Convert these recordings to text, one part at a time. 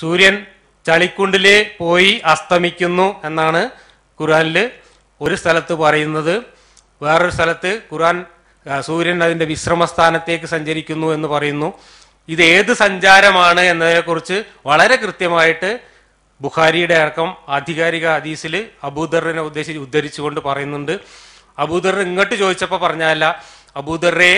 സൂര്യൻ ചളിക്കുണ്ടിലെ പോയി അസ്തമിക്കുന്നു എന്നാണ് ഖുറാനിൽ ഒരു സ്ഥലത്ത് പറയുന്നത് വേറൊരു സ്ഥലത്ത് ഖുറാൻ സൂര്യൻ അതിൻ്റെ വിശ്രമസ്ഥാനത്തേക്ക് സഞ്ചരിക്കുന്നു എന്ന് പറയുന്നു ഇത് ഏത് സഞ്ചാരമാണ് എന്നതിനെക്കുറിച്ച് വളരെ കൃത്യമായിട്ട് ബുഖാരിയുടെ അടക്കം ആധികാരിക ഹദീസിൽ അബൂദറിനെ ഉദ്ദേശിച്ച് ഉദ്ധരിച്ചുകൊണ്ട് പറയുന്നുണ്ട് അബൂദർ ഇങ്ങോട്ട് ചോദിച്ചപ്പോൾ പറഞ്ഞല്ല അബൂദറെ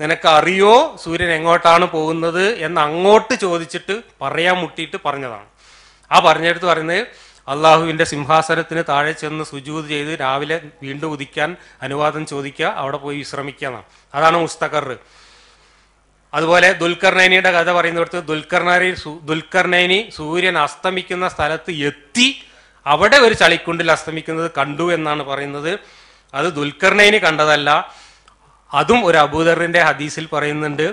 നിനക്കറിയോ സൂര്യൻ എങ്ങോട്ടാണ് പോകുന്നത് എന്ന് അങ്ങോട്ട് ചോദിച്ചിട്ട് പറയാൻ മുട്ടിയിട്ട് പറഞ്ഞതാണ് ആ പറഞ്ഞെടുത്ത് പറയുന്നത് അള്ളാഹുവിൻ്റെ സിംഹാസനത്തിന് താഴെ ചെന്ന് സുജൂത് ചെയ്ത് രാവിലെ വീണ്ടും ഉദിക്കാൻ അനുവാദം ചോദിക്കുക അവിടെ പോയി വിശ്രമിക്കുക എന്നാണ് അതാണ് മുസ്തഖർ അതുപോലെ ദുൽഖർനൈനിയുടെ കഥ പറയുന്നിടത്ത് ദുൽഖർനൈ ദുൽഖർനൈനി സൂര്യൻ അസ്തമിക്കുന്ന സ്ഥലത്ത് എത്തി അവിടെ ഒരു ചളിക്കുണ്ടിൽ അസ്തമിക്കുന്നത് കണ്ടു എന്നാണ് പറയുന്നത് അത് ദുൽഖർനൈനി കണ്ടതല്ല അതും ഒരു അബൂദറിന്റെ ഹദീസിൽ പറയുന്നുണ്ട്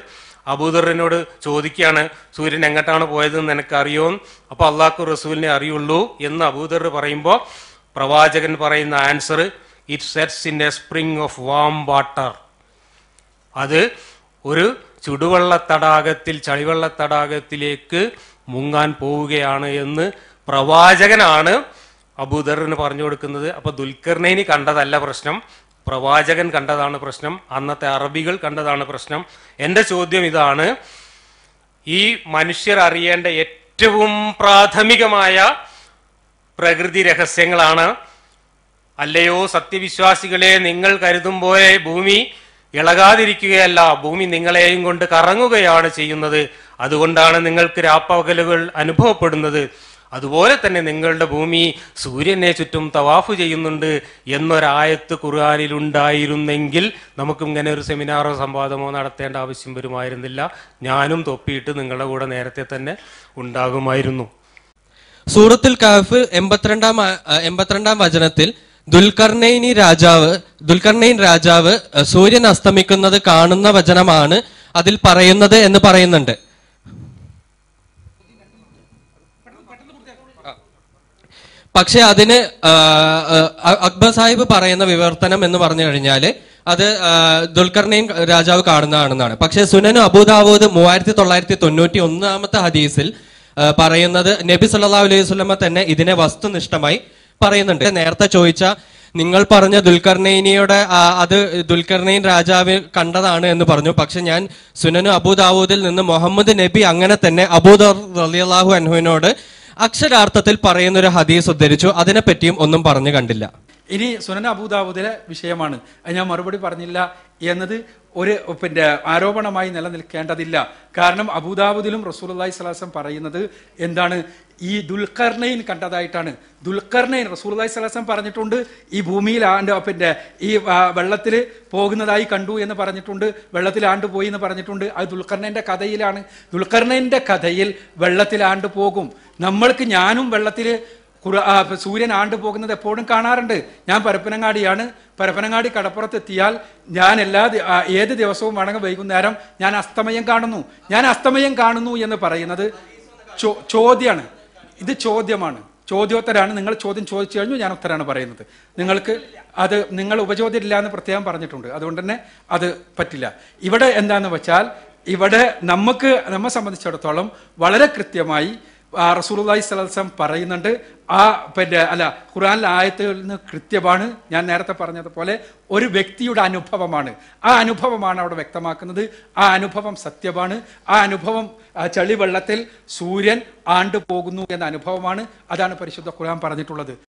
അബൂദറിനോട് ചോദിക്കുകയാണ് സൂര്യൻ എങ്ങോട്ടാണ് പോയതെന്ന് എനിക്കറിയോ അപ്പോൾ അള്ളാഹു റസൂലിനെ അറിയുള്ളൂ എന്ന് അബൂദർ പറയുമ്പോൾ പ്രവാചകൻ പറയുന്ന answer it sets in a spring of warm water അത് ഒരു ചുടുവെള്ള തടാകത്തിൽ ചളിവെള്ള തടാകത്തിലേക്ക് മുങ്ങാൻ പോവുകയാണ് എന്ന് പ്രവാചകനാണ് അബൂദറിന് പറഞ്ഞു കൊടുക്കുന്നത് അപ്പോൾ ദുൽഖർനൈനി കണ്ടതല്ല പ്രശ്നം പ്രവാചകൻ കണ്ടതാണ് പ്രശ്നം അന്നത്തെ അറബികൾ കണ്ടതാണ് പ്രശ്നം എൻ്റെ ചോദ്യം ഇതാണ് ഈ മനുഷ്യർ അറിയേണ്ട ഏറ്റവും പ്രാഥമികമായ പ്രകൃതി രഹസ്യങ്ങളാണ് അല്ലയോ സത്യവിശ്വാസികളെ നിങ്ങൾ കരുതും പോലെ ഭൂമി ഇളകാതിരിക്കുകയല്ല ഭൂമി നിങ്ങളെയും കൊണ്ട് കറങ്ങുകയാണ് ചെയ്യുന്നത് അതുകൊണ്ടാണ് നിങ്ങൾക്ക് രാപ്പകലുകൾ അനുഭവപ്പെടുന്നത് അതുപോലെ തന്നെ നിങ്ങളുടെ ഭൂമി സൂര്യനെ ചുറ്റും തവാഫ് ചെയ്യുന്നുണ്ട് എന്നൊരായത്ത് ഖുർആാനിലുണ്ടായിരുന്നെങ്കിൽ ഇങ്ങനെ ഒരു സെമിനാറോ സംവാദമോ നടത്തേണ്ട ആവശ്യം വരുമായിരുന്നില്ല ഞാനും തൊപ്പിയിട്ട് നിങ്ങളുടെ കൂടെ നേരത്തെ തന്നെ ഉണ്ടാകുമായിരുന്നു സൂറത്തുൽ കാഫ് എൺപത്തിരണ്ടാം എൺപത്തിരണ്ടാം വചനത്തിൽ ദുൽഖർണൈനി രാജാവ് ദുൽഖർണൈൻ രാജാവ് സൂര്യൻ അസ്തമിക്കുന്നത് കാണുന്ന വചനമാണ് അതിൽ പറയുന്നത് എന്ന് പറയുന്നുണ്ട് പക്ഷെ അതിന് അക്ബർ സാഹിബ് പറയുന്ന വിവർത്തനം എന്ന് പറഞ്ഞു കഴിഞ്ഞാൽ അത് ദുൽഖറിനെയും രാജാവ് കാണുന്നതാണെന്നാണ് പക്ഷേ സുനനു അബൂദാവൂദ് മൂവായിരത്തി തൊള്ളായിരത്തി തൊണ്ണൂറ്റി ഒന്നാമത്തെ ഹദീസിൽ പറയുന്നത് നബി സല്ലാ അലൈഹി സ്വലമ തന്നെ ഇതിനെ വസ്തുനിഷ്ഠമായി പറയുന്നുണ്ട് നേരത്തെ ചോദിച്ച നിങ്ങൾ പറഞ്ഞ ദുൽഖർനൈനിയുടെ അത് ദുൽഖർനൈൻ രാജാവ് കണ്ടതാണ് എന്ന് പറഞ്ഞു പക്ഷെ ഞാൻ സുനനു അബൂദാവൂദിൽ നിന്ന് മുഹമ്മദ് നബി അങ്ങനെ തന്നെ അബൂദർ റലിയല്ലാഹു അൻഹുവിനോട് അക്ഷരാർത്ഥത്തിൽ പറയുന്ന ഒരു ഹദീസ് ഉദ്ധരിച്ചു അതിനെപ്പറ്റിയും ഒന്നും പറഞ്ഞു കണ്ടില്ല ഇനി സുനൻ അബൂദാബുദിലെ വിഷയമാണ് അത് ഞാൻ മറുപടി പറഞ്ഞില്ല എന്നത് ഒരു പിന്നെ ആരോപണമായി നിലനിൽക്കേണ്ടതില്ല കാരണം റസൂൽ അള്ളഹി സ്വലാസം പറയുന്നത് എന്താണ് ഈ ദുൽഖർണയിൻ കണ്ടതായിട്ടാണ് ദുൽഖർണയിൻ അള്ളഹി സ്വലാസം പറഞ്ഞിട്ടുണ്ട് ഈ ഭൂമിയിൽ ആണ്ട് പിന്നെ ഈ വെള്ളത്തിൽ പോകുന്നതായി കണ്ടു എന്ന് പറഞ്ഞിട്ടുണ്ട് വെള്ളത്തിൽ ആണ്ടുപോയി പോയി എന്ന് പറഞ്ഞിട്ടുണ്ട് അത് ദുൽഖർണയിൻ്റെ കഥയിലാണ് ദുൽഖർണയിൻ്റെ കഥയിൽ വെള്ളത്തിൽ ആണ്ടു പോകും നമ്മൾക്ക് ഞാനും വെള്ളത്തിൽ സൂര്യൻ ആണ്ടുപോകുന്നത് പോകുന്നത് എപ്പോഴും കാണാറുണ്ട് ഞാൻ പരപ്പനങ്ങാടിയാണ് പരപ്പനങ്ങാടി കടപ്പുറത്തെത്തിയാൽ ഞാൻ എല്ലാ ഏത് ദിവസവും വേണമെങ്കിൽ വൈകുന്നേരം ഞാൻ അസ്തമയം കാണുന്നു ഞാൻ അസ്തമയം കാണുന്നു എന്ന് പറയുന്നത് ചോദ്യമാണ് ഇത് ചോദ്യമാണ് ചോദ്യോത്തരാണ് നിങ്ങൾ ചോദ്യം ചോദിച്ചു കഴിഞ്ഞു ഞാൻ ഉത്തരാണ് പറയുന്നത് നിങ്ങൾക്ക് അത് നിങ്ങൾ ഇല്ല എന്ന് പ്രത്യേകം പറഞ്ഞിട്ടുണ്ട് അതുകൊണ്ട് തന്നെ അത് പറ്റില്ല ഇവിടെ എന്താണെന്ന് വെച്ചാൽ ഇവിടെ നമുക്ക് നമ്മെ സംബന്ധിച്ചിടത്തോളം വളരെ കൃത്യമായി റസൂലി സ്വലം പറയുന്നുണ്ട് ആ പിന്നെ അല്ല ഖുറാനിലെ ആയത്തുകളിൽ നിന്ന് കൃത്യമാണ് ഞാൻ നേരത്തെ പറഞ്ഞതുപോലെ ഒരു വ്യക്തിയുടെ അനുഭവമാണ് ആ അനുഭവമാണ് അവിടെ വ്യക്തമാക്കുന്നത് ആ അനുഭവം സത്യമാണ് ആ അനുഭവം ചളിവെള്ളത്തിൽ സൂര്യൻ ആണ്ടു പോകുന്നു എന്ന അനുഭവമാണ് അതാണ് പരിശുദ്ധ ഖുർആൻ പറഞ്ഞിട്ടുള്ളത്